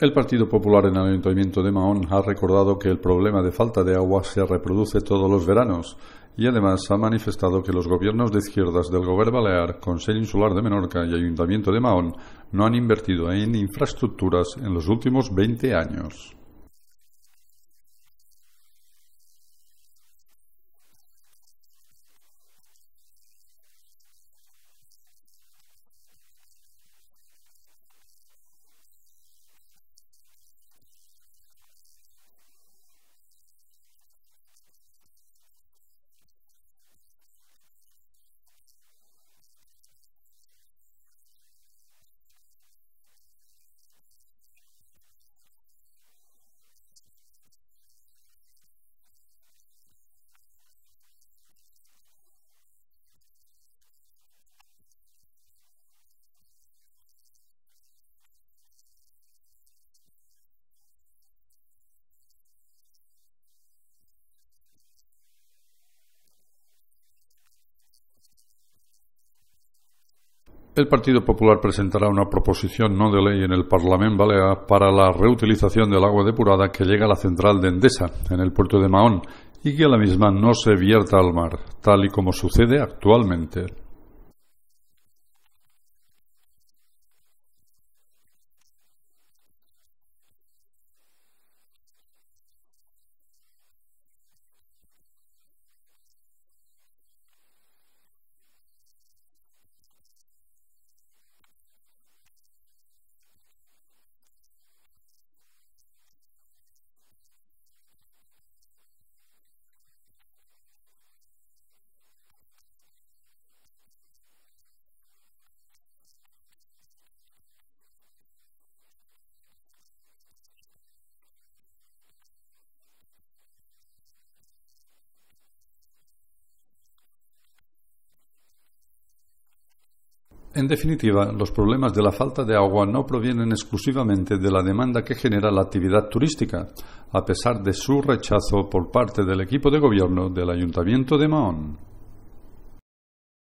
El Partido Popular en el Ayuntamiento de Mahón ha recordado que el problema de falta de agua se reproduce todos los veranos y además ha manifestado que los gobiernos de izquierdas del Gobierno Balear, Consejo Insular de Menorca y Ayuntamiento de Mahón no han invertido en infraestructuras en los últimos 20 años. El Partido Popular presentará una proposición no de ley en el Parlamento Balea para la reutilización del agua depurada que llega a la central de Endesa, en el puerto de Mahón, y que la misma no se vierta al mar, tal y como sucede actualmente. En definitiva, los problemas de la falta de agua no provienen exclusivamente de la demanda que genera la actividad turística, a pesar de su rechazo por parte del equipo de gobierno del Ayuntamiento de Mahón.